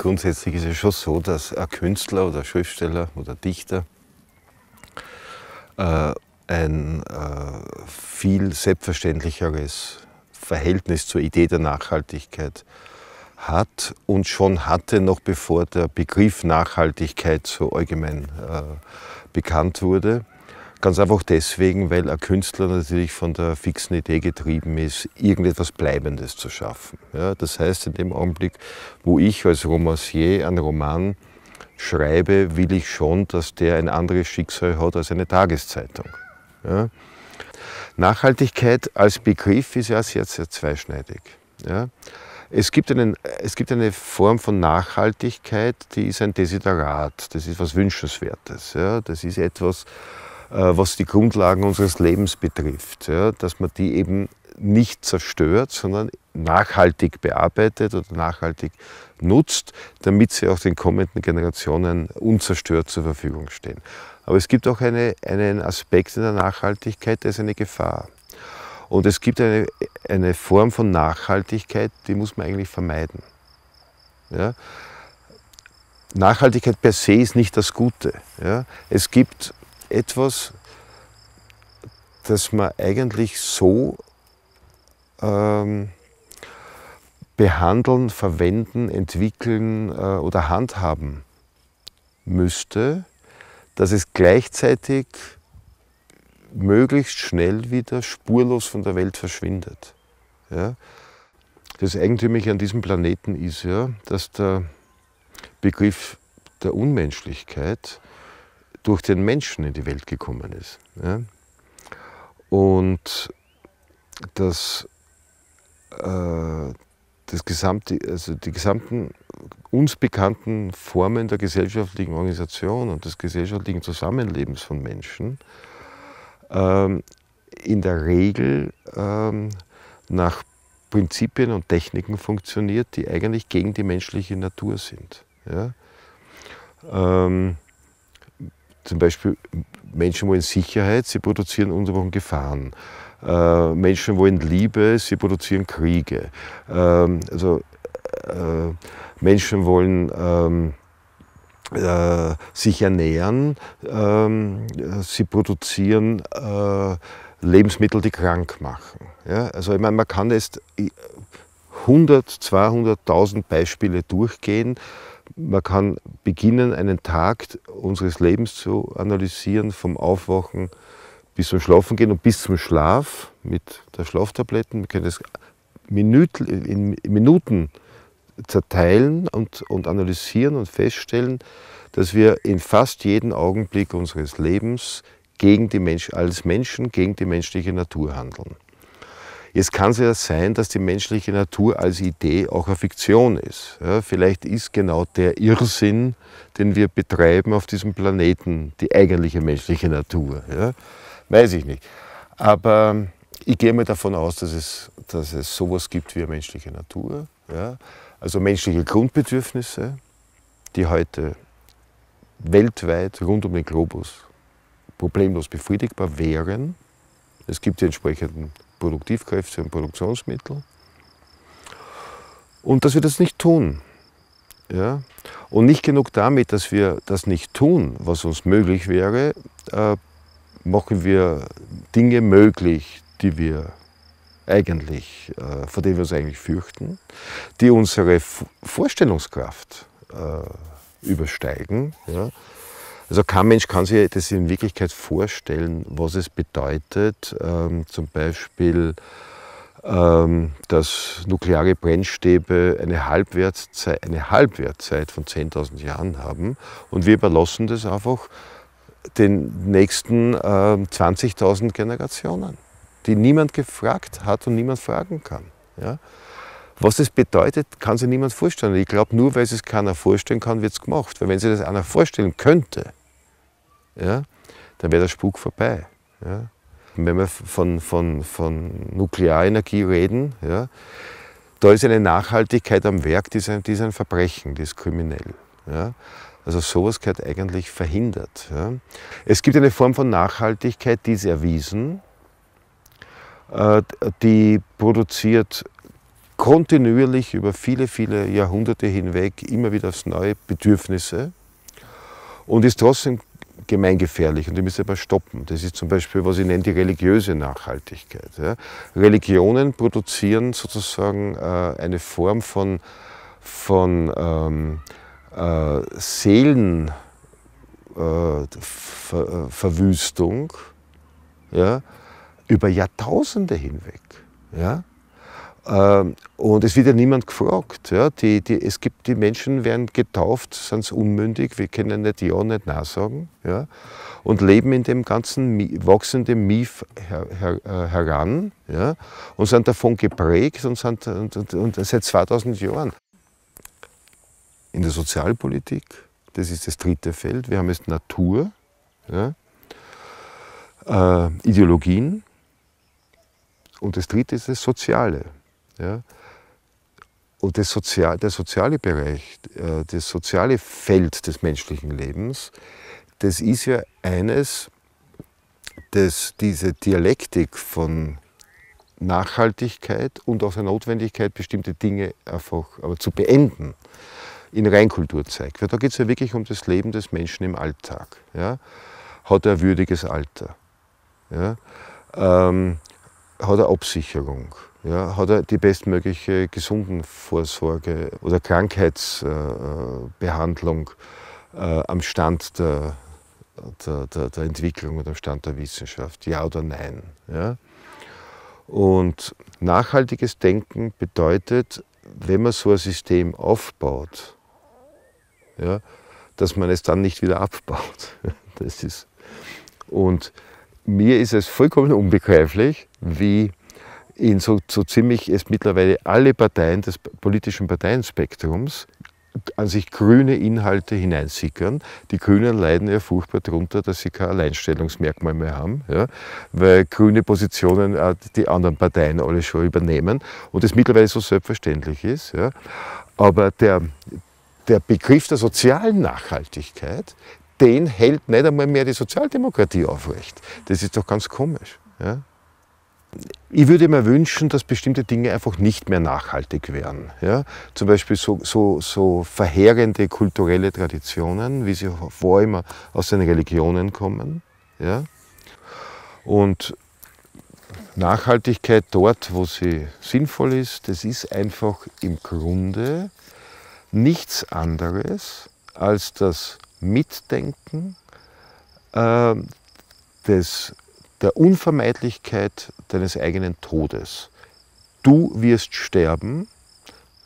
Grundsätzlich ist es schon so, dass ein Künstler oder Schriftsteller oder Dichter äh, ein äh, viel selbstverständlicheres Verhältnis zur Idee der Nachhaltigkeit hat und schon hatte, noch bevor der Begriff Nachhaltigkeit so allgemein äh, bekannt wurde. Ganz einfach deswegen, weil ein Künstler natürlich von der fixen Idee getrieben ist, irgendetwas Bleibendes zu schaffen. Ja, das heißt, in dem Augenblick, wo ich als Romancier einen Roman schreibe, will ich schon, dass der ein anderes Schicksal hat als eine Tageszeitung. Ja? Nachhaltigkeit als Begriff ist ja sehr, sehr zweischneidig. Ja? Es gibt, einen, es gibt eine Form von Nachhaltigkeit, die ist ein Desiderat, das ist was Wünschenswertes. Ja? Das ist etwas, äh, was die Grundlagen unseres Lebens betrifft, ja, dass man die eben nicht zerstört, sondern nachhaltig bearbeitet oder nachhaltig nutzt, damit sie auch den kommenden Generationen unzerstört zur Verfügung stehen. Aber es gibt auch eine, einen Aspekt in der Nachhaltigkeit, der ist eine Gefahr. Und es gibt eine, eine Form von Nachhaltigkeit, die muss man eigentlich vermeiden. Ja? Nachhaltigkeit per se ist nicht das Gute. Ja? Es gibt etwas, das man eigentlich so ähm, behandeln, verwenden, entwickeln äh, oder handhaben müsste, dass es gleichzeitig möglichst schnell wieder spurlos von der Welt verschwindet. Ja? Das Eigentümliche an diesem Planeten ist ja, dass der Begriff der Unmenschlichkeit durch den Menschen in die Welt gekommen ist. Ja? Und dass äh, das gesamte, also die gesamten uns bekannten Formen der gesellschaftlichen Organisation und des gesellschaftlichen Zusammenlebens von Menschen ähm, in der Regel ähm, nach Prinzipien und Techniken funktioniert, die eigentlich gegen die menschliche Natur sind. Ja? Ähm, zum Beispiel Menschen wollen Sicherheit, sie produzieren ununterbrochen Gefahren. Äh, Menschen wollen Liebe, sie produzieren Kriege. Ähm, also äh, Menschen wollen ähm, äh, sich ernähren, ähm, sie produzieren äh, Lebensmittel, die krank machen. Ja? Also ich meine, man kann jetzt 100, 200, 1000 Beispiele durchgehen man kann beginnen, einen Tag unseres Lebens zu analysieren, vom Aufwachen bis zum Schlafen gehen und bis zum Schlaf mit der Schlaftabletten. Wir können das in Minuten zerteilen und, und analysieren und feststellen, dass wir in fast jedem Augenblick unseres Lebens gegen die Mensch, als Menschen gegen die menschliche Natur handeln. Jetzt kann es ja sein, dass die menschliche Natur als Idee auch eine Fiktion ist. Ja, vielleicht ist genau der Irrsinn, den wir betreiben auf diesem Planeten, die eigentliche menschliche Natur. Ja, weiß ich nicht. Aber ich gehe mal davon aus, dass es, dass es sowas gibt wie eine menschliche Natur. Ja, also menschliche Grundbedürfnisse, die heute weltweit rund um den Globus problemlos befriedigbar wären. Es gibt die entsprechenden Produktivkräfte und Produktionsmittel. Und dass wir das nicht tun. Ja? Und nicht genug damit, dass wir das nicht tun, was uns möglich wäre, äh, machen wir Dinge möglich, die wir eigentlich, äh, vor denen wir uns eigentlich fürchten, die unsere Vorstellungskraft äh, übersteigen. Ja? Also kein Mensch kann sich das in Wirklichkeit vorstellen, was es bedeutet, ähm, zum Beispiel, ähm, dass nukleare Brennstäbe eine Halbwertszeit, eine Halbwertszeit von 10.000 Jahren haben und wir überlassen das einfach den nächsten ähm, 20.000 Generationen, die niemand gefragt hat und niemand fragen kann. Ja? Was das bedeutet, kann sich niemand vorstellen. Ich glaube, nur weil es keiner vorstellen kann, wird es gemacht. Weil wenn sich das einer vorstellen könnte, ja, dann wäre der Spuk vorbei. Ja. Wenn wir von, von, von Nuklearenergie reden, ja, da ist eine Nachhaltigkeit am Werk, die ist ein, die ist ein Verbrechen, die ist kriminell. Ja. Also sowas gehört eigentlich verhindert. Ja. Es gibt eine Form von Nachhaltigkeit, die ist erwiesen, äh, die produziert kontinuierlich über viele, viele Jahrhunderte hinweg immer wieder aufs Neue Bedürfnisse und ist trotzdem gemeingefährlich und die müssen wir stoppen. Das ist zum Beispiel, was ich nenne, die religiöse Nachhaltigkeit. Ja. Religionen produzieren sozusagen äh, eine Form von, von ähm, äh, Seelenverwüstung äh, Ver äh, ja, über Jahrtausende hinweg. Ja. Ähm, und es wird ja niemand gefragt. Ja. Die, die, es gibt, die Menschen werden getauft, sind unmündig, wir können nicht Ja, nicht Nein sagen. Ja. Und leben in dem ganzen wachsenden Mief her, her, äh, heran ja. und sind davon geprägt und, sind, und, und, und seit 2000 Jahren. In der Sozialpolitik, das ist das dritte Feld, wir haben jetzt Natur, ja. äh, Ideologien und das dritte ist das Soziale. Ja? Und das Sozial, der soziale Bereich, äh, das soziale Feld des menschlichen Lebens, das ist ja eines, das diese Dialektik von Nachhaltigkeit und auch der Notwendigkeit, bestimmte Dinge einfach aber zu beenden, in Reinkultur zeigt. Weil da geht es ja wirklich um das Leben des Menschen im Alltag. Ja? Hat er ein würdiges Alter? Ja? Ähm, hat er Absicherung, ja, hat er die bestmögliche Gesundenvorsorge oder Krankheitsbehandlung äh, am Stand der, der, der, der, Entwicklung und am Stand der Wissenschaft, ja oder nein. Ja? Und nachhaltiges Denken bedeutet, wenn man so ein System aufbaut, ja, dass man es dann nicht wieder abbaut. Das ist und mir ist es vollkommen unbegreiflich, wie in so, so ziemlich es mittlerweile alle Parteien des politischen Parteienspektrums an sich grüne Inhalte hineinsickern. Die Grünen leiden ja furchtbar darunter, dass sie kein Alleinstellungsmerkmal mehr haben, ja, weil grüne Positionen äh, die anderen Parteien alle schon übernehmen und es mittlerweile so selbstverständlich ist. Ja. Aber der, der Begriff der sozialen Nachhaltigkeit den hält nicht einmal mehr die Sozialdemokratie aufrecht. Das ist doch ganz komisch. Ja? Ich würde mir wünschen, dass bestimmte Dinge einfach nicht mehr nachhaltig wären. Ja? Zum Beispiel so, so, so verheerende kulturelle Traditionen, wie sie vor immer aus den Religionen kommen. Ja? Und Nachhaltigkeit dort, wo sie sinnvoll ist, das ist einfach im Grunde nichts anderes als das Mitdenken, äh, des, der Unvermeidlichkeit deines eigenen Todes. Du wirst sterben,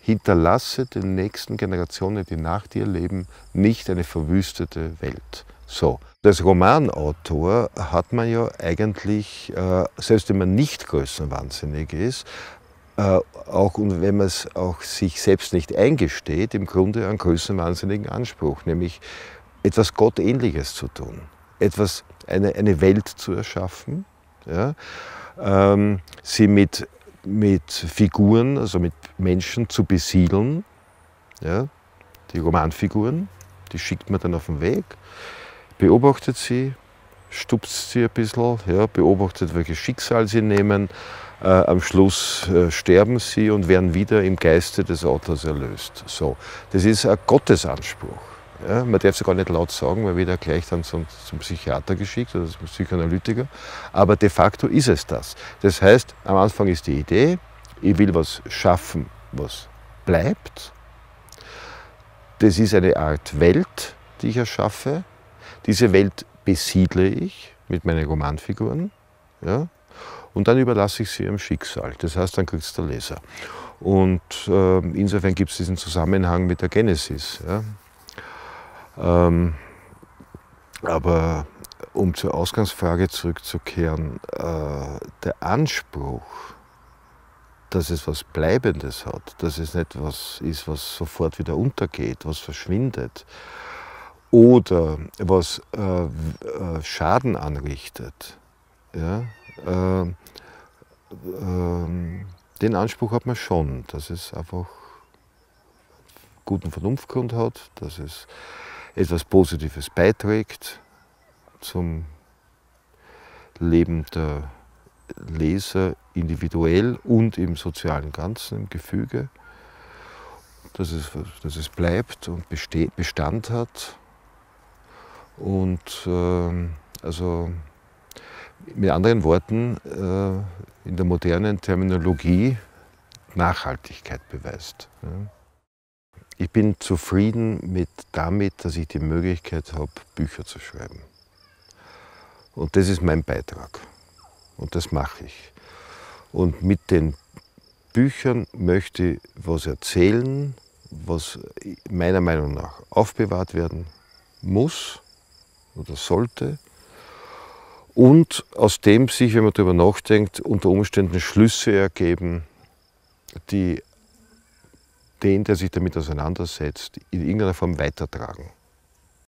hinterlasse den nächsten Generationen, die nach dir leben, nicht eine verwüstete Welt. So. Als Romanautor hat man ja eigentlich, äh, selbst wenn man nicht größenwahnsinnig ist, äh, auch und wenn man es auch sich selbst nicht eingesteht, im Grunde einen größenwahnsinnigen Anspruch, nämlich etwas Gottähnliches zu tun, etwas, eine, eine Welt zu erschaffen, ja? ähm, sie mit, mit Figuren, also mit Menschen zu besiedeln, ja? die Romanfiguren, die schickt man dann auf den Weg, beobachtet sie, stupst sie ein bisschen, ja, beobachtet, welches Schicksal sie nehmen. Äh, am Schluss äh, sterben sie und werden wieder im Geiste des Autors erlöst. So, das ist ein Gottesanspruch. Ja, man darf es gar nicht laut sagen, weil wird er gleich dann zum, zum Psychiater geschickt oder also zum Psychoanalytiker. Aber de facto ist es das. Das heißt, am Anfang ist die Idee, ich will was schaffen, was bleibt. Das ist eine Art Welt, die ich erschaffe. Diese Welt besiedle ich mit meinen Romanfiguren. Ja? Und dann überlasse ich sie ihrem Schicksal. Das heißt, dann kriegt es der Leser. Und äh, insofern gibt es diesen Zusammenhang mit der Genesis. Ja? Ähm, aber um zur Ausgangsfrage zurückzukehren, äh, der Anspruch, dass es was Bleibendes hat, dass es nicht was ist, was sofort wieder untergeht, was verschwindet oder was äh, äh, Schaden anrichtet, ja, ähm, ähm, den Anspruch hat man schon, dass es einfach guten Vernunftgrund hat, dass es etwas Positives beiträgt zum Leben der Leser individuell und im sozialen Ganzen, im Gefüge, dass es, dass es bleibt und Bestand hat. Und äh, also mit anderen Worten äh, in der modernen Terminologie Nachhaltigkeit beweist. Ja. Ich bin zufrieden mit damit, dass ich die Möglichkeit habe, Bücher zu schreiben. Und das ist mein Beitrag. Und das mache ich. Und mit den Büchern möchte ich was erzählen, was meiner Meinung nach aufbewahrt werden muss oder sollte. Und aus dem sich, wenn man darüber nachdenkt, unter Umständen Schlüsse ergeben, die den, der sich damit auseinandersetzt, in irgendeiner Form weitertragen.